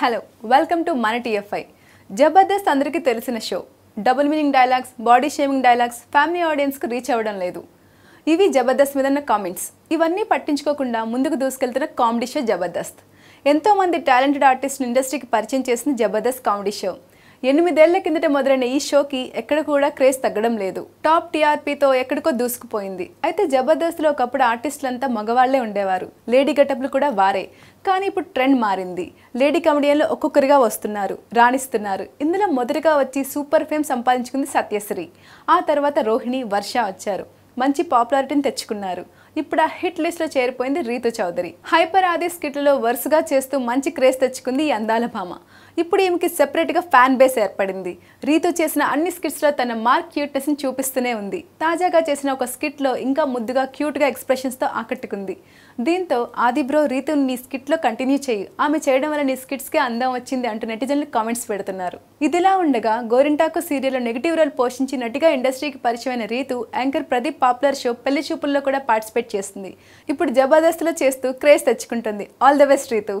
hello welcome to మన TFI Jabardasth అందరికీ తెలిసిన show double meaning dialogues body shaming dialogues family ఆడియన్స్కు రీచ్ అవ్వడం లేదు ఇవి జబర్దస్త్ మీదన్న కామెంట్స్ ఇవన్నీ పట్టించుకోకుండా ముందుకు దూసుకెళ్తున్న కామెడీ షో జబర్దస్త్ ఎంతోమంది టాలెంటెడ్ ఆర్టిస్ట్ని ఇండస్ట్రీకి పరిచయం చేసిన జబర్దస్త్ కామెడీ షో ఎనిమిదేళ్ల కిందట మొదలైన ఈ షోకి ఎక్కడ కూడా క్రేజ్ తగ్గడం లేదు టాప్ టీఆర్పీతో ఎక్కడికో దూసుకుపోయింది అయితే జబర్దస్త్లో ఒకప్పుడు ఆర్టిస్టులంతా మగవాళ్లే ఉండేవారు లేడీ గెటప్లు కూడా వారే కానీ ఇప్పుడు ట్రెండ్ మారింది లేడీ కమెడియన్లు ఒక్కొక్కరిగా వస్తున్నారు రాణిస్తున్నారు ఇందులో మొదటిగా వచ్చి సూపర్ ఫేమ్ సంపాదించుకుంది సత్యశ్రీ ఆ తర్వాత రోహిణి వర్ష వచ్చారు మంచి పాపులారిటీని తెచ్చుకున్నారు ఇప్పుడు ఆ హిట్ లిస్ట్లో చేరిపోయింది రీతు చౌదరి హైపర్ ఆది స్కిట్లో వరుసగా చేస్తూ మంచి క్రేజ్ తెచ్చుకుంది ఈ అందాల భామ ఇప్పుడు ఈమెకి సెపరేట్గా ఫ్యాన్ బేస్ ఏర్పడింది రీతు చేసిన అన్ని స్కిట్స్లో తన మార్క్ ని చూపిస్తూనే ఉంది తాజాగా చేసిన ఒక స్కిట్లో ఇంకా ముద్దుగా క్యూట్గా ఎక్స్ప్రెషన్స్తో ఆకట్టుకుంది దీంతో ఆది బ్రో రీతుని నీ స్కిట్లో కంటిన్యూ చేయి ఆమె చేయడం వల్ల నీ కి అందం వచ్చింది అంటూ నెటిజన్లు కామెంట్స్ పెడుతున్నారు ఇదిలా ఉండగా గోరింటాకు సీరియల్లో నెగిటివ్ రోల్ పోషించి నటిగా ఇండస్ట్రీకి పరిచయమైన Ritu anchor Pradeep popular show పెళ్లి చూపుల్లో కూడా పార్టిసిపేట్ చేస్తుంది ఇప్పుడు జబర్దస్త్లో చేస్తూ క్రేజ్ తెచ్చుకుంటుంది ఆల్ ద బెస్ట్ రీతు